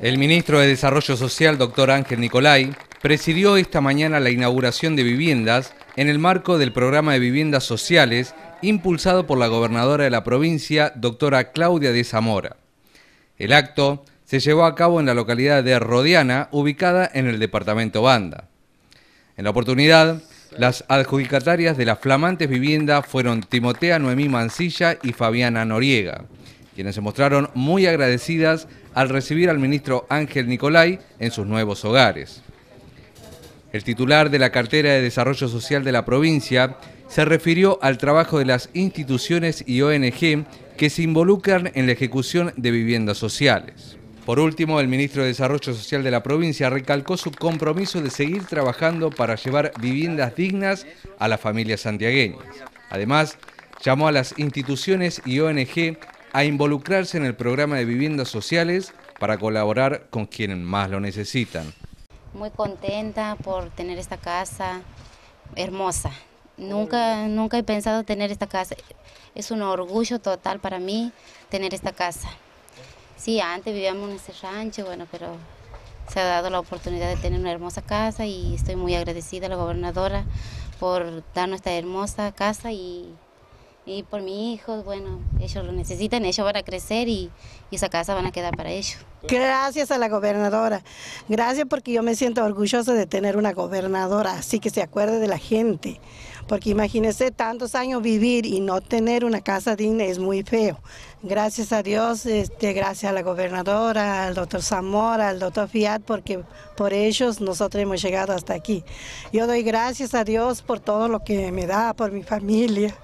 El ministro de Desarrollo Social, doctor Ángel Nicolai, presidió esta mañana la inauguración de viviendas en el marco del programa de viviendas sociales impulsado por la gobernadora de la provincia, doctora Claudia de Zamora. El acto se llevó a cabo en la localidad de Rodiana, ubicada en el departamento Banda. En la oportunidad, las adjudicatarias de las flamantes viviendas fueron Timotea Noemí Mancilla y Fabiana Noriega quienes se mostraron muy agradecidas al recibir al ministro Ángel Nicolai en sus nuevos hogares. El titular de la cartera de Desarrollo Social de la provincia se refirió al trabajo de las instituciones y ONG que se involucran en la ejecución de viviendas sociales. Por último, el ministro de Desarrollo Social de la provincia recalcó su compromiso de seguir trabajando para llevar viviendas dignas a las familias santiagueñas. Además, llamó a las instituciones y ONG a involucrarse en el programa de viviendas sociales para colaborar con quienes más lo necesitan. Muy contenta por tener esta casa hermosa. Nunca, nunca he pensado tener esta casa. Es un orgullo total para mí tener esta casa. Sí, antes vivíamos en ese rancho, bueno, pero se ha dado la oportunidad de tener una hermosa casa y estoy muy agradecida a la gobernadora por darnos esta hermosa casa y y por mis hijos, bueno, ellos lo necesitan, ellos van a crecer y, y, esa casa van a quedar para ellos. Gracias a la gobernadora, gracias porque yo me siento orgullosa de tener una gobernadora, así que se acuerde de la gente, porque imagínese, tantos años vivir y no tener una casa digna es muy feo. Gracias a Dios, este, gracias a la gobernadora, al doctor Zamora, al doctor Fiat, porque por ellos nosotros hemos llegado hasta aquí. Yo doy gracias a Dios por todo lo que me da, por mi familia.